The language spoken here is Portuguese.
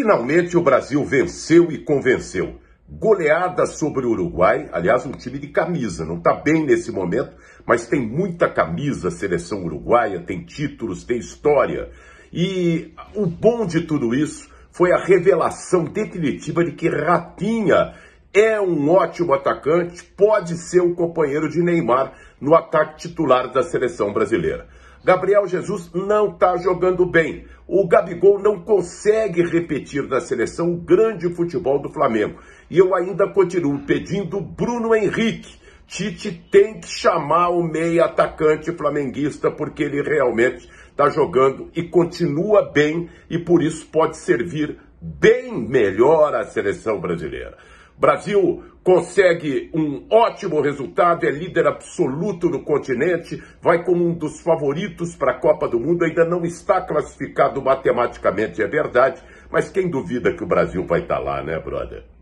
Finalmente o Brasil venceu e convenceu. Goleada sobre o Uruguai, aliás, um time de camisa, não está bem nesse momento, mas tem muita camisa a seleção uruguaia, tem títulos, tem história. E o bom de tudo isso foi a revelação definitiva de que Ratinha é um ótimo atacante, pode ser um companheiro de Neymar no ataque titular da seleção brasileira. Gabriel Jesus não está jogando bem. O Gabigol não consegue repetir na seleção o grande futebol do Flamengo. E eu ainda continuo pedindo Bruno Henrique. Tite tem que chamar o meia atacante flamenguista porque ele realmente está jogando e continua bem e por isso pode servir bem melhor à seleção brasileira. Brasil consegue um ótimo resultado, é líder absoluto no continente, vai como um dos favoritos para a Copa do Mundo, ainda não está classificado matematicamente, é verdade, mas quem duvida que o Brasil vai estar tá lá, né, brother?